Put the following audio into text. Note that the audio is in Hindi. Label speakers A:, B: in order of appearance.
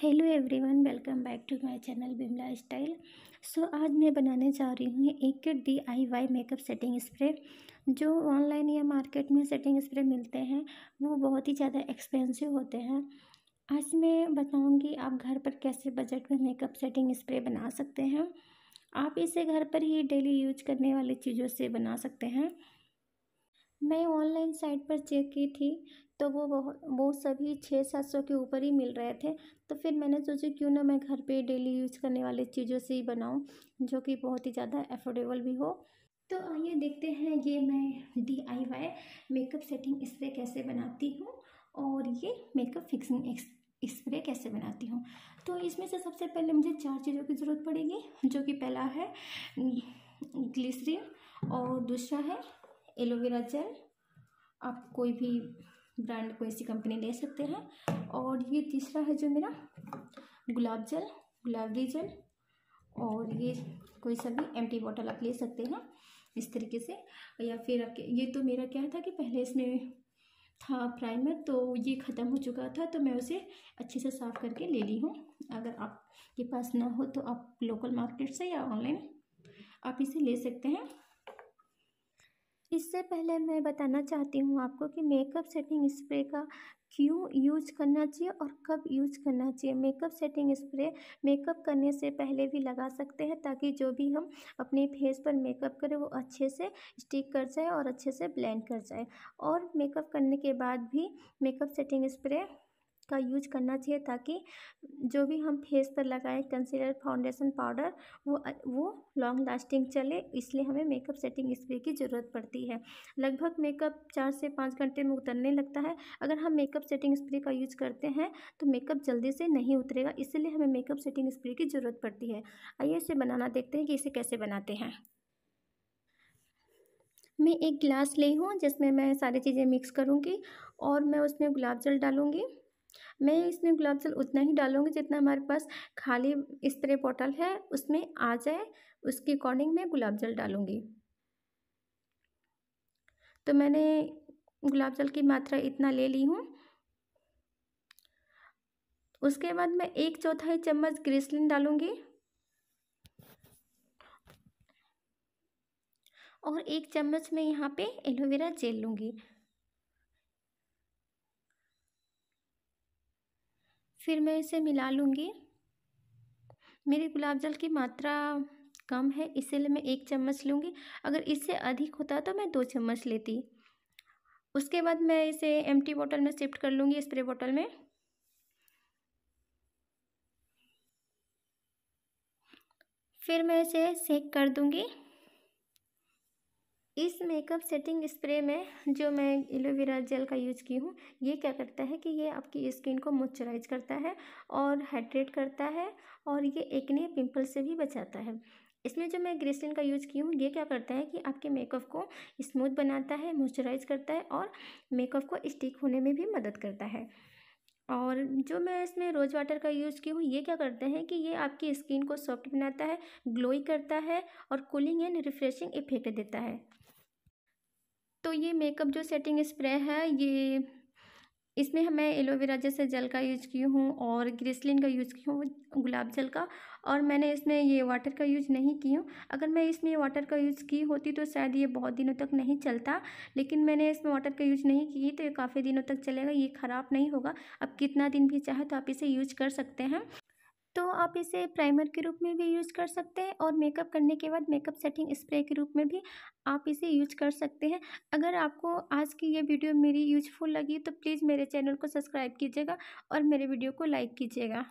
A: hello everyone welcome back to my channel Bimla style so आज मैं बनाने जा रही हूँ एक D I Y makeup setting spray जो ऑनलाइन या मार्केट में सेटिंग स्प्रे मिलते हैं वो बहुत ही ज़्यादा एक्सपेंसिव होते हैं आज मैं बताऊँगी आप घर पर कैसे बजट में मेकअप सेटिंग स्प्रे बना सकते हैं आप इसे घर पर ही डेली यूज करने वाली चीज़ों से बना सकते हैं मैं ऑनलाइन साइट पर चेक की थी तो वो वो सभी छः सात सौ के ऊपर ही मिल रहे थे तो फिर मैंने सोचा क्यों ना मैं घर पे डेली यूज़ करने वाली चीज़ों से ही बनाऊँ जो कि बहुत ही ज़्यादा एफोर्डेबल भी हो तो आइए देखते हैं ये मैं D I Y makeup setting spray कैसे बनाती हूँ और ये मेकअप फिक्सिंग स्प्रे कैसे बनाती हूँ तो इसमें से सबसे पहले मुझे चार चीज़ों की ज़रूरत पड़ेगी जो कि पहला है ग्लिसरीन और दूसरा है एलोवेरा जेल आप कोई भी ब्रांड कोई सी कंपनी ले सकते हैं और ये तीसरा है जो मेरा गुलाब जल गुलाबरी जल और ये कोई सा भी एम्प्टी बॉटल आप ले सकते हैं इस तरीके से या फिर आपके ये तो मेरा क्या था कि पहले इसमें था प्राइमर तो ये ख़त्म हो चुका था तो मैं उसे अच्छे से साफ़ करके ले ली हूँ अगर आपके पास ना हो तो आप लोकल मार्केट से या ऑनलाइन आप इसे ले सकते हैं इससे पहले मैं बताना चाहती हूँ आपको कि मेकअप सेटिंग स्प्रे का क्यों यूज करना चाहिए और कब यूज करना चाहिए मेकअप सेटिंग स्प्रे मेकअप करने से पहले भी लगा सकते हैं ताकि जो भी हम अपने फेस पर मेकअप करें वो अच्छे से स्टिक कर जाए और अच्छे से ब्लेंड कर जाए और मेकअप करने के बाद भी मेकअप सेटिंग स्प्रे का यूज करना चाहिए ताकि जो भी हम फेस पर लगाएं कंसीलर फाउंडेशन पाउडर वो वो लॉन्ग लास्टिंग चले इसलिए हमें मेकअप सेटिंग स्प्रे की ज़रूरत पड़ती है लगभग मेकअप चार से पाँच घंटे में उतरने लगता है अगर हम मेकअप सेटिंग स्प्रे का यूज करते हैं तो मेकअप जल्दी से नहीं उतरेगा इसलिए हमें मेकअप सेटिंग स्प्रे की ज़रूरत पड़ती है आइए इसे बनाना देखते हैं कि इसे कैसे बनाते हैं मैं एक गिलास ली हूँ जिसमें मैं सारी चीज़ें मिक्स करूँगी और मैं उसमें गुलाब जल डालूँगी मैं इसमें गुलाब जल उतना ही डालूंगी जितना हमारे पास खाली स्प्रे बॉटल है उसमें आ जाए उसके अकॉर्डिंग मैं गुलाब जल डालूंगी तो मैंने गुलाब जल की मात्रा इतना ले ली हूँ उसके बाद मैं एक चौथाई चम्मच ग्रीसलिन डालूंगी और एक चम्मच मैं यहाँ पे एलोवेरा जेल लूँगी फिर मैं इसे मिला लूँगी मेरे गुलाब जल की मात्रा कम है इसीलिए मैं एक चम्मच लूँगी अगर इससे अधिक होता तो मैं दो चम्मच लेती उसके बाद मैं इसे टी बॉटल में शिफ्ट कर लूँगी स्प्रे बॉटल में फिर मैं इसे सेक कर दूँगी इस मेकअप सेटिंग स्प्रे में जो मैं एलोवेरा जेल का यूज़ की हूँ ये क्या करता है कि ये आपकी स्किन को मॉइस्चराइज करता है और हाइड्रेट करता है और ये एक्ने पिंपल से भी बचाता है इसमें जो मैं ग्रेसलिन का यूज़ की हूँ ये क्या करता है कि आपके मेकअप को स्मूथ बनाता है मॉइस्चराइज करता है और मेकअप को स्टिक होने में भी मदद करता है और जो मैं इसमें रोज़ वाटर का यूज़ की हूँ ये क्या करते हैं कि ये आपकी स्किन को सॉफ्ट बनाता है ग्लोई करता है और कूलिंग एंड रिफ्रेशिंग इफेक्ट देता है तो ये मेकअप जो सेटिंग स्प्रे है ये इसमें मैं एलोवेरा जैसे जल का यूज़ की हूँ और ग्रिसलिन का यूज़ की हूँ गुलाब जल का और मैंने इसमें ये वाटर का यूज़ नहीं की हूँ अगर मैं इसमें वाटर का यूज़ की होती तो शायद ये बहुत दिनों तक नहीं चलता लेकिन मैंने इसमें वाटर का यूज़ नहीं की तो ये काफ़ी दिनों तक चलेगा ये ख़राब नहीं होगा अब कितना दिन भी चाहे तो आप इसे यूज कर सकते हैं तो आप इसे प्राइमर के रूप में भी यूज कर सकते हैं और मेकअप करने के बाद मेकअप सेटिंग स्प्रे के रूप में भी आप इसे यूज कर सकते हैं अगर आपको आज की ये वीडियो मेरी यूजफुल लगी तो प्लीज़ मेरे चैनल को सब्सक्राइब कीजिएगा और मेरे वीडियो को लाइक कीजिएगा